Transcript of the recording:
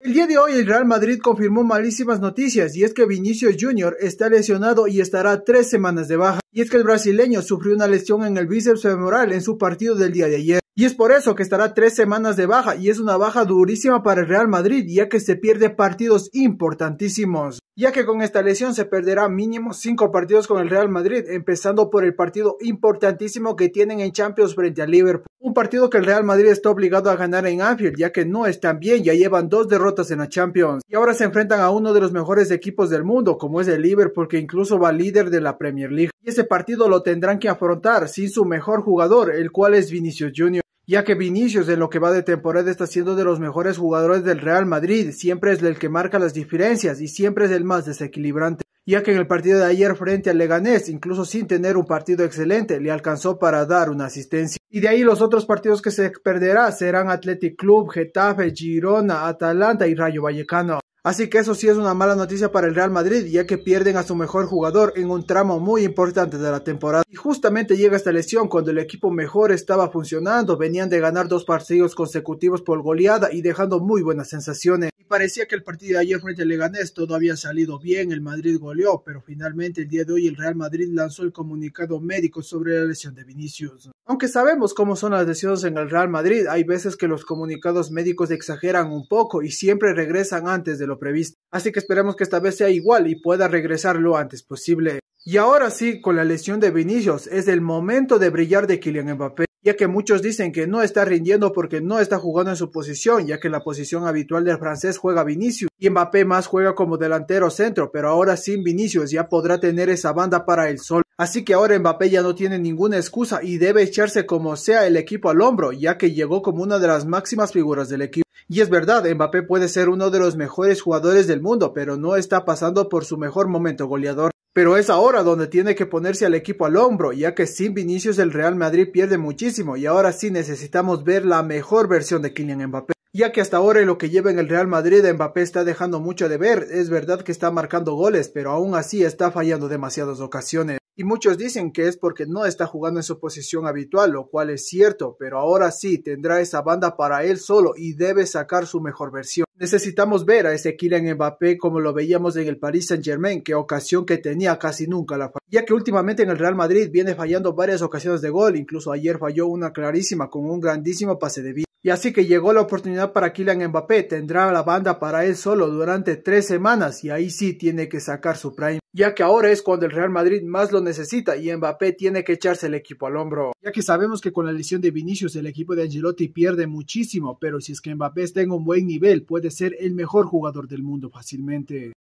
El día de hoy el Real Madrid confirmó malísimas noticias y es que Vinicius Jr. está lesionado y estará tres semanas de baja. Y es que el brasileño sufrió una lesión en el bíceps femoral en su partido del día de ayer. Y es por eso que estará tres semanas de baja y es una baja durísima para el Real Madrid ya que se pierde partidos importantísimos ya que con esta lesión se perderá mínimo cinco partidos con el Real Madrid, empezando por el partido importantísimo que tienen en Champions frente al Liverpool. Un partido que el Real Madrid está obligado a ganar en Anfield, ya que no están bien, ya llevan dos derrotas en la Champions. Y ahora se enfrentan a uno de los mejores equipos del mundo, como es el Liverpool, que incluso va líder de la Premier League. Y ese partido lo tendrán que afrontar sin su mejor jugador, el cual es Vinicius Jr ya que Vinicius en lo que va de temporada está siendo de los mejores jugadores del Real Madrid, siempre es el que marca las diferencias y siempre es el más desequilibrante, ya que en el partido de ayer frente al Leganés, incluso sin tener un partido excelente, le alcanzó para dar una asistencia. Y de ahí los otros partidos que se perderá serán Athletic Club, Getafe, Girona, Atalanta y Rayo Vallecano. Así que eso sí es una mala noticia para el Real Madrid, ya que pierden a su mejor jugador en un tramo muy importante de la temporada. Y justamente llega esta lesión cuando el equipo mejor estaba funcionando, venían de ganar dos partidos consecutivos por goleada y dejando muy buenas sensaciones parecía que el partido de ayer frente al Leganés todo había salido bien, el Madrid goleó, pero finalmente el día de hoy el Real Madrid lanzó el comunicado médico sobre la lesión de Vinicius. Aunque sabemos cómo son las lesiones en el Real Madrid, hay veces que los comunicados médicos exageran un poco y siempre regresan antes de lo previsto. Así que esperemos que esta vez sea igual y pueda regresar lo antes posible. Y ahora sí, con la lesión de Vinicius, es el momento de brillar de Kylian Mbappé ya que muchos dicen que no está rindiendo porque no está jugando en su posición, ya que en la posición habitual del francés juega Vinicius y Mbappé más juega como delantero centro, pero ahora sin Vinicius ya podrá tener esa banda para el sol. Así que ahora Mbappé ya no tiene ninguna excusa y debe echarse como sea el equipo al hombro, ya que llegó como una de las máximas figuras del equipo. Y es verdad, Mbappé puede ser uno de los mejores jugadores del mundo, pero no está pasando por su mejor momento goleador. Pero es ahora donde tiene que ponerse al equipo al hombro, ya que sin Vinicius el Real Madrid pierde muchísimo y ahora sí necesitamos ver la mejor versión de Kylian Mbappé ya que hasta ahora lo que lleva en el Real Madrid Mbappé está dejando mucho de ver. Es verdad que está marcando goles, pero aún así está fallando demasiadas ocasiones. Y muchos dicen que es porque no está jugando en su posición habitual, lo cual es cierto, pero ahora sí tendrá esa banda para él solo y debe sacar su mejor versión necesitamos ver a ese en Mbappé como lo veíamos en el Paris Saint-Germain, que ocasión que tenía casi nunca la ya que últimamente en el Real Madrid viene fallando varias ocasiones de gol, incluso ayer falló una clarísima con un grandísimo pase de vida. Y así que llegó la oportunidad para Kylian Mbappé, tendrá la banda para él solo durante tres semanas y ahí sí tiene que sacar su prime, ya que ahora es cuando el Real Madrid más lo necesita y Mbappé tiene que echarse el equipo al hombro, ya que sabemos que con la lesión de Vinicius el equipo de Angelotti pierde muchísimo, pero si es que Mbappé está en un buen nivel puede ser el mejor jugador del mundo fácilmente.